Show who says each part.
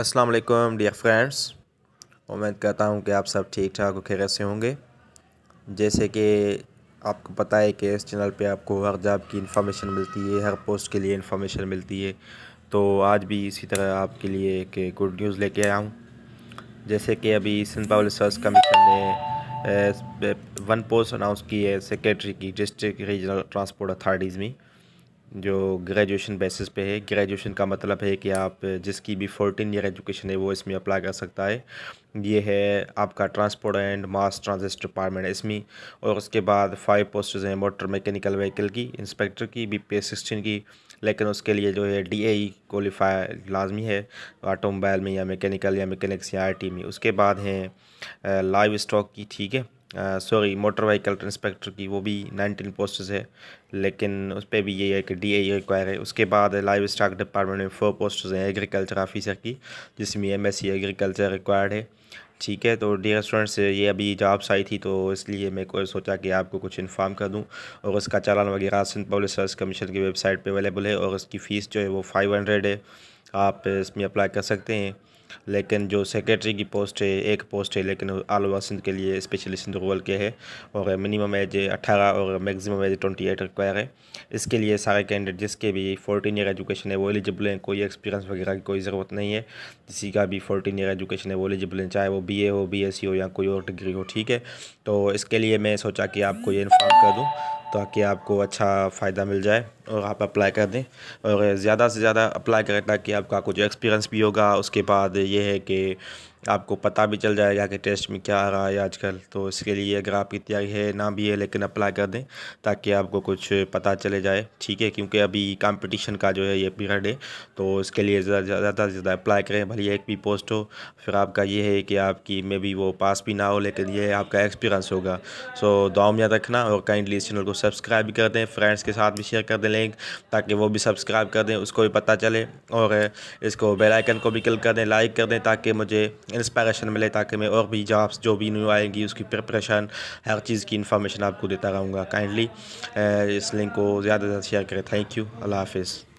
Speaker 1: अस्सलाम वालेकुम dear friends उम्मीद करता हूँ कि आप सब ठीक ठाक खैर से होंगे जैसे कि आपको पता है कि इस चैनल पे आपको हर जॉब की इन्फॉर्मेशन मिलती है हर पोस्ट के लिए इन्फॉर्मेशन मिलती है तो आज भी इसी तरह आपके लिए एक गुड न्यूज़ लेके आया हूँ जैसे कि अभी सिंध पावर सर्विस कमीशन ने वन पोस्ट अनाउंस की है सेक्रेटरी की डिस्ट्रिक्ट रीजनल ट्रांसपोर्ट अथॉरिटीज़ में जो ग्रेजुएशन बेसिस पे है ग्रेजुएशन का मतलब है कि आप जिसकी भी फोर्टीन ईयर एजुकेशन है वो इसमें अप्लाई कर सकता है ये है आपका transport and mass transit department इसमें और उसके बाद फाइव पोस्ट हैं मोटर मैकेनिकल व्हीकल की इंस्पेक्टर की बी पी सिक्सटीन की लेकिन उसके लिए जो है डी ए क्वालिफाई लाजमी है ऑटोमोबाइल में या मैकेनिकल या मैकेनिक्स या आई टी में उसके बाद हैं लाइव स्टॉक की ठीक है सॉरी मोटर व्हीकल इंस्पेक्टर की वो भी नाइनटीन पोस्ट है लेकिन उस पर भी ये है कि डी आई रिक्वायर है उसके बाद लाइव स्टाक डिपार्टमेंट में फोर पोस्ट हैं एग्रीकल्चर ऑफिसर की जिसमें M S C agriculture required है ठीक है तो डी रेस्टोरेंट से ये अभी जॉब्स आई थी तो इसलिए मैं को सोचा कि आपको कुछ इन्फॉर्म कर दूं और उसका चालान वगैरह सिंध पब्लिक सर्विस कमीशन की वेबसाइट पे अवेलेबल है और उसकी फ़ीस जो है वो फाइव हंड्रेड है आप इसमें अप्लाई कर सकते हैं लेकिन जो सेक्रेटरी की पोस्ट है एक पोस्ट है लेकिन आलवा सिंध के लिए स्पेशली सिंध रूरल के है और मिनिमम एज अट्ठारह और maximum age twenty eight require है इसके लिए सारे कैंडिडेट जिसके भी फोर्टीन ईयर एजुकेशन है वो एलिजिबल हैं कोई एक्सपीरियंस वगैरह की कोई ज़रूरत नहीं है किसी का भी फोर्टीन ईयर एजुकेशन है वो एलिजिबल है चाहे वो बी ए हो बी एस सी हो या कोई और डिग्री हो ठीक है तो इसके लिए मैं सोचा कि आपको ये इन्फॉर्म कर दूँ ताकि आपको अच्छा फ़ायदा मिल जाए और आप अप्लाई कर दें और ज़्यादा से ज़्यादा अप्लाई करें ताकि आपका कुछ एक्सपीरियंस भी होगा उसके बाद ये है कि आपको पता भी चल जाएगा कि टेस्ट में क्या आ रहा है आजकल तो इसके लिए अगर आपकी तैयारी है ना भी है लेकिन अप्लाई कर दें ताकि आपको कुछ पता चले जाए ठीक है क्योंकि अभी कंपटीशन का जो है ये पीरियड है तो इसके लिए ज़्यादा से ज़्यादा अप्लाई करें भले एक भी पोस्ट हो फिर आपका ये है कि आपकी मे बी वो पास भी ना हो लेकिन ये आपका एक्सपीरियंस होगा सो so, में याद रखना और काइंडली इस चैनल को सब्सक्राइब भी कर दें फ्रेंड्स के साथ भी शेयर कर दें लिंक ताकि वो भी सब्सक्राइब कर दें उसको भी पता चले और इसको बेलाइकन को भी क्लिक कर दें लाइक कर दें ताकि मुझे इंस्पायरेशन मिले ताकि मैं और भी जॉब्स जो भी न्यू आएगी उसकी प्रिपरेशन हर चीज़ की इन्फॉर्मेशन आपको देता रहूँगा काइंडली इस लिंक को ज़्यादा से ज़्यादा शेयर करें थैंक यू अल्लाह हाफिज़